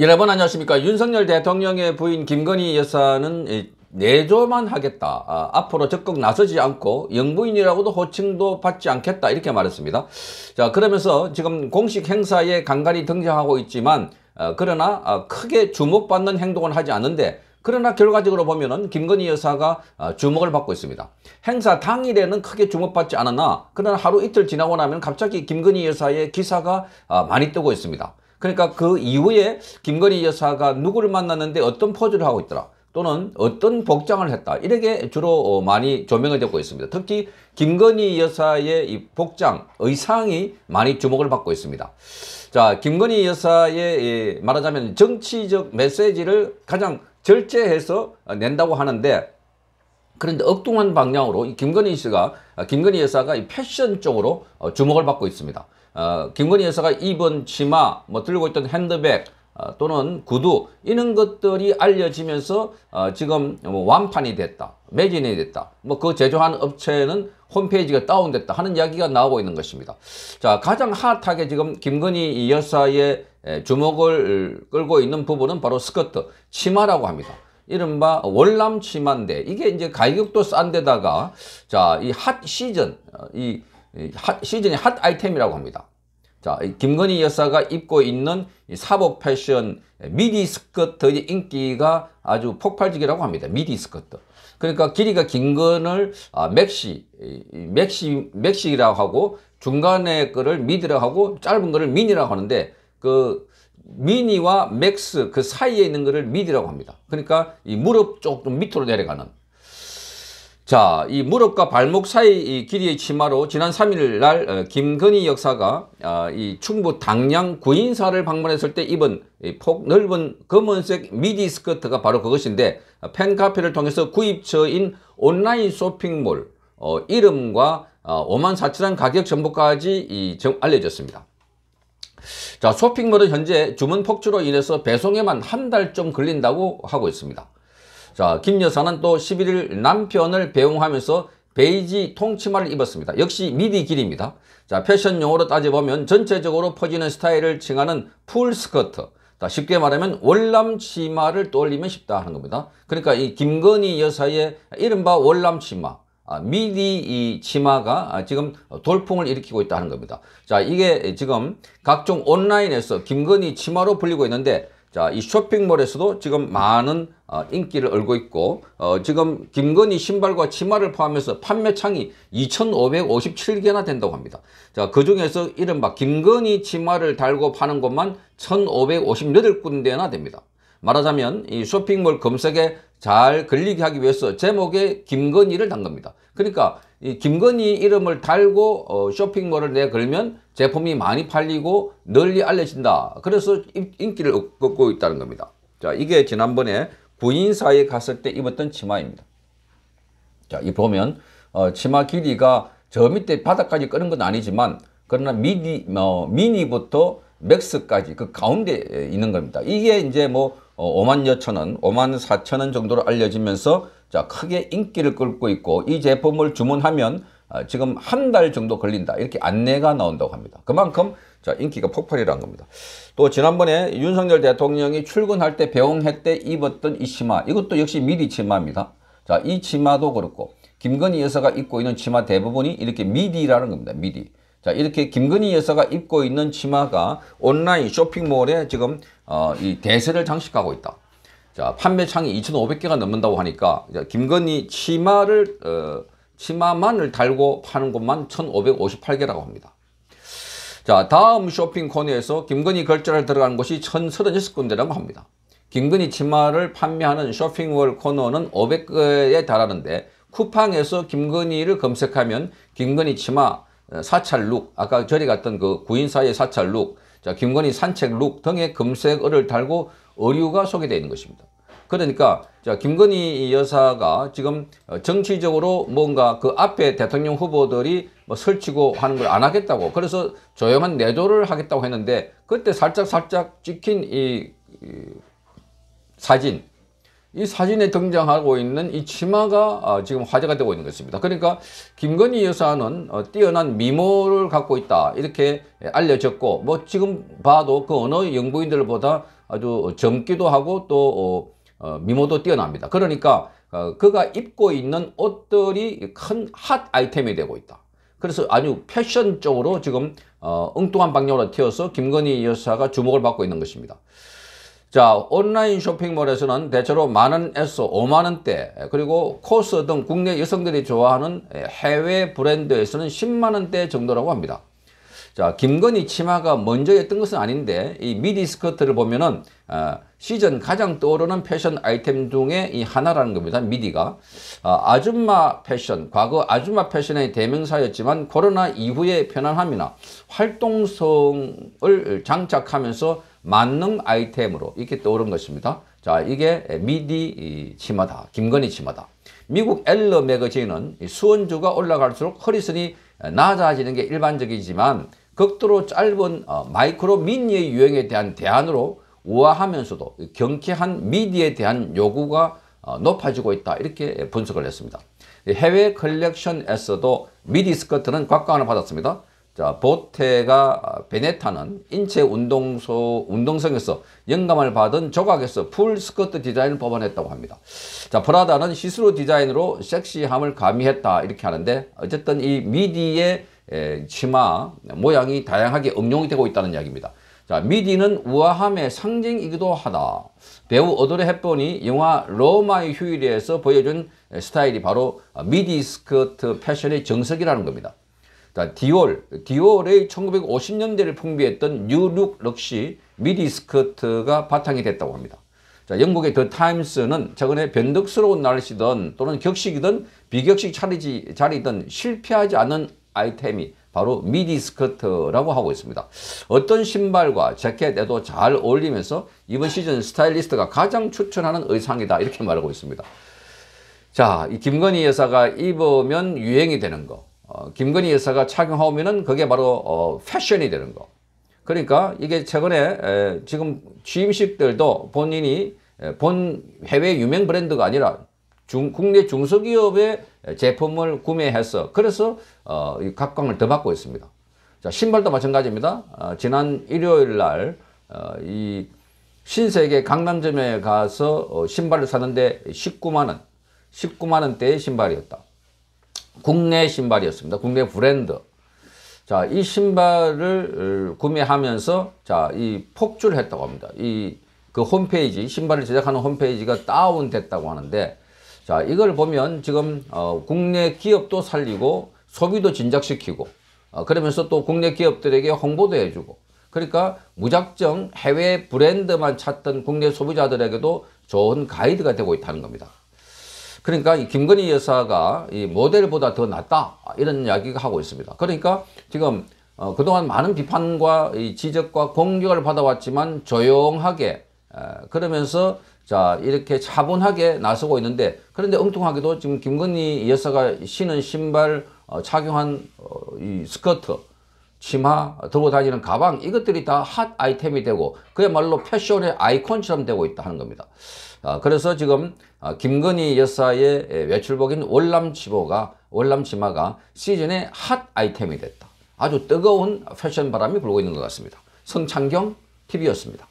여러분 안녕하십니까 윤석열 대통령의 부인 김건희 여사는 내조만 하겠다 아, 앞으로 적극 나서지 않고 영부인이라고도 호칭도 받지 않겠다 이렇게 말했습니다 자 그러면서 지금 공식 행사에 간간히 등장하고 있지만 어, 그러나 어, 크게 주목받는 행동은 하지 않는데 그러나 결과적으로 보면 은 김건희 여사가 어, 주목을 받고 있습니다. 행사 당일에는 크게 주목받지 않았나 그러나 하루 이틀 지나고 나면 갑자기 김건희 여사의 기사가 어, 많이 뜨고 있습니다. 그러니까 그 이후에 김건희 여사가 누구를 만났는데 어떤 포즈를 하고 있더라. 또는 어떤 복장을 했다. 이렇게 주로 어, 많이 조명을 되고 있습니다. 특히 김건희 여사의 이 복장, 의상이 많이 주목을 받고 있습니다. 자, 김건희 여사의 말하자면 정치적 메시지를 가장 절제해서 낸다고 하는데 그런데 엉뚱한 방향으로 김건희 씨가 아, 김건희 여사가 이 패션 쪽으로 어, 주목을 받고 있습니다. 어, 김건희 여사가 입은 치마, 뭐 들고 있던 핸드백 어, 또는 구두 이런 것들이 알려지면서 어, 지금 뭐 완판이 됐다, 매진이 됐다, 뭐 그 제조한 업체는 홈페이지가 다운됐다 하는 이야기가 나오고 있는 것입니다. 자 가장 핫하게 지금 김건희 여사의 주목을 끌고 있는 부분은 바로 스커트, 치마라고 합니다. 이른바 월남 치마인데 이게 이제 가격도 싼 데다가 자이 핫 시즌 어, 이 핫, 시즌의 핫 아이템이라고 합니다. 자, 김건희 여사가 입고 있는 사복 패션 미디 스커트의 인기가 아주 폭발적이라고 합니다. 미디 스커트. 그러니까 길이가 긴 건을 아, 맥시, 맥시, 맥시라고 하고 중간에 거를 미디라고 하고 짧은 거를 미니라고 하는데 그 미니와 맥스 그 사이에 있는 거를 미디라고 합니다. 그러니까 이 무릎 쪽 좀 밑으로 내려가는 자, 이 무릎과 발목 사이 길이의 치마로 지난 3일 날 어, 김건희 역사가이 아, 충북 당양 구인사를 방문했을 때 입은 폭 넓은 검은색 미디 스커트가 바로 그것인데 팬카페를 어, 통해서 구입처인 온라인 쇼핑몰 어, 이름과 어, 5만 4천원 가격 정보까지 이, 정, 알려졌습니다. 자, 쇼핑몰은 현재 주문 폭주로 인해서 배송에만 한 달 좀 걸린다고 하고 있습니다. 자, 김 여사는 또 11일 남편을 배웅하면서 베이지 통치마를 입었습니다. 역시 미디 길입니다. 자, 패션 용으로 따져보면 전체적으로 퍼지는 스타일을 칭하는 풀스커트. 자, 쉽게 말하면 월남 치마를 떠올리면 쉽다 하는 겁니다. 그러니까 이 김건희 여사의 이른바 월남 치마. 아, 미디 이 치마가 지금 돌풍을 일으키고 있다는 겁니다. 자, 이게 지금 각종 온라인에서 김건희 치마로 불리고 있는데 자, 이 쇼핑몰에서도 지금 많은 어, 인기를 얼고 있고 어, 지금 김건희 신발과 치마를 포함해서 판매창이 2,557개나 된다고 합니다. 자, 그 중에서 이른바 김건희 치마를 달고 파는 곳만 1,558군데나 됩니다. 말하자면 이 쇼핑몰 검색에 잘 걸리게 하기 위해서 제목에 김건희를 담겁니다. 그러니까 이 김건희 이름을 달고 어, 쇼핑몰을 내걸면 제품이 많이 팔리고 널리 알려진다. 그래서 인기를 얻고 있다는 겁니다. 자, 이게 지난번에 구인사에 갔을 때 입었던 치마입니다. 자, 이 보면 어, 치마 길이가 저 밑에 바닥까지 끄는 건 아니지만 그러나 미니, 어, 미니부터 맥스까지 그 가운데 있는 겁니다. 이게 이제 뭐 어, 5만 여천 원, 5만 4천 원 정도로 알려지면서 자 크게 인기를 끌고 있고 이 제품을 주문하면 아, 지금 한 달 정도 걸린다 이렇게 안내가 나온다고 합니다. 그만큼 자 인기가 폭발이라는 겁니다. 또 지난번에 윤석열 대통령이 출근할 때 배웅할 때 입었던 이 치마 이것도 역시 미디 치마입니다. 자 이 치마도 그렇고 김건희 여사가 입고 있는 치마 대부분이 이렇게 미디라는 겁니다. 미디. 자 이렇게 김건희 여사가 입고 있는 치마가 온라인 쇼핑몰에 지금 어, 이 대세를 장식하고 있다. 자 판매창이 2,500개가 넘는다고 하니까 김건희 치마를 어, 치마만을 달고 파는 곳만 1,558개라고 합니다. 자, 다음 쇼핑 코너에서 김건희 결제를 들어간 곳이 1,036군데라고 합니다. 김건희 치마를 판매하는 쇼핑몰 코너는 500개에 달하는데 쿠팡에서 김건희를 검색하면 김건희 치마, 어, 사찰룩, 아까 저리 갔던 그 구인 사의 사찰룩, 자, 김건희 산책룩 등의 검색어를 달고 어류가 소개되어 있는 것입니다. 그러니까 자 김건희 여사가 지금 어, 정치적으로 뭔가 그 앞에 대통령 후보들이 뭐 설치고 하는 걸 안 하겠다고 그래서 조용한 내조를 하겠다고 했는데 그때 살짝 살짝 찍힌 이, 이 사진 이 사진에 등장하고 있는 이 치마가 아, 지금 화제가 되고 있는 것입니다. 그러니까 김건희 여사는 어, 뛰어난 미모를 갖고 있다 이렇게 알려졌고 뭐 지금 봐도 그 어느 영부인들보다 아주 젊기도 하고 또 어, 어, 미모도 뛰어납니다. 그러니까 어, 그가 입고 있는 옷들이 큰 핫 아이템이 되고 있다. 그래서 아주 패션 쪽으로 지금 어, 엉뚱한 방향으로 튀어서 김건희 여사가 주목을 받고 있는 것입니다. 자 온라인 쇼핑몰에서는 대체로 만원에서 5만원대 그리고 코스 등 국내 여성들이 좋아하는 해외 브랜드에서는 10만원대 정도라고 합니다. 자, 김건희 치마가 먼저였던 것은 아닌데 이 미디 스커트를 보면은 어, 시즌 가장 떠오르는 패션 아이템 중에 이 하나라는 겁니다. 미디가 어, 아줌마 패션, 과거 아줌마 패션의 대명사였지만 코로나 이후의 편안함이나 활동성을 장착하면서 만능 아이템으로 이렇게 떠오른 것입니다. 자, 이게 미디 치마다, 김건희 치마다. 미국 엘러 매거진은 수원주가 올라갈수록 허리선이 낮아지는 게 일반적이지만 극도로 짧은 어, 마이크로 미니의 유행에 대한 대안으로 우아하면서도 경쾌한 미디에 대한 요구가 어, 높아지고 있다 이렇게 분석을 했습니다. 해외 컬렉션에서도 미디 스커트는 곽강을 받았습니다. 자, 보테가 어, 베네타는 인체 운동소, 운동성에서 영감을 받은 조각에서 풀 스커트 디자인을 뽑아냈다고 합니다. 자, 프라다는 시스루 디자인으로 섹시함을 가미했다 이렇게 하는데 어쨌든 이 미디의 예, 치마 모양이 다양하게 응용이 되고 있다는 이야기입니다. 자, 미디는 우아함의 상징이기도 하다. 배우 어드레 헵번이 영화 로마의 휴일에서 보여준 스타일이 바로 미디 스커트 패션의 정석이라는 겁니다. 자, 디올, 디올의 1950년대를 풍비했던 뉴룩 럭시 미디 스커트가 바탕이 됐다고 합니다. 자, 영국의 더 타임스는 최근에 변덕스러운 날씨든 또는 격식이든 비격식 차리지, 자리든 실패하지 않는 아이템이 바로 미디 스커트라고 하고 있습니다. 어떤 신발과 재킷에도 잘 어울리면서 이번 시즌 스타일리스트가 가장 추천하는 의상이다 이렇게 말하고 있습니다. 자, 이 김건희 여사가 입으면 유행이 되는 거, 어, 김건희 여사가 착용하면은 그게 바로 어, 패션이 되는 거. 그러니까 이게 최근에 에, 지금 취임식들도 본인이 본 해외 유명 브랜드가 아니라 중, 국내 중소기업의 제품을 구매해서 그래서 어, 이 각광을 더 받고 있습니다. 자, 신발도 마찬가지입니다. 어, 지난 일요일 날, 어, 이 신세계 강남점에 가서 어, 신발을 사는데 19만원, 19만원대의 신발이었다. 국내 신발이었습니다. 국내 브랜드. 자, 이 신발을 어, 구매하면서, 자, 이 폭주를 했다고 합니다. 이, 그 홈페이지, 신발을 제작하는 홈페이지가 다운됐다고 하는데, 자, 이걸 보면 지금 어, 국내 기업도 살리고 소비도 진작시키고 어, 그러면서 또 국내 기업들에게 홍보도 해주고 그러니까 무작정 해외 브랜드만 찾던 국내 소비자들에게도 좋은 가이드가 되고 있다는 겁니다. 그러니까 이 김건희 여사가 이 모델보다 더 낫다 이런 이야기가 하고 있습니다. 그러니까 지금 어, 그동안 많은 비판과 지적과 공격을 받아왔지만 조용하게 에, 그러면서 자 이렇게 차분하게 나서고 있는데 그런데 엉뚱하게도 지금 김건희 여사가 신은 신발 어, 착용한 어, 이 스커트 치마 들고 다니는 가방 이것들이 다 핫 아이템이 되고 그야말로 패션의 아이콘처럼 되고 있다 하는 겁니다. 아, 그래서 지금 아, 김건희 여사의 외출복인 월남치보가 월남치마가 시즌의 핫 아이템이 됐다. 아주 뜨거운 패션 바람이 불고 있는 것 같습니다. 성창경 TV였습니다.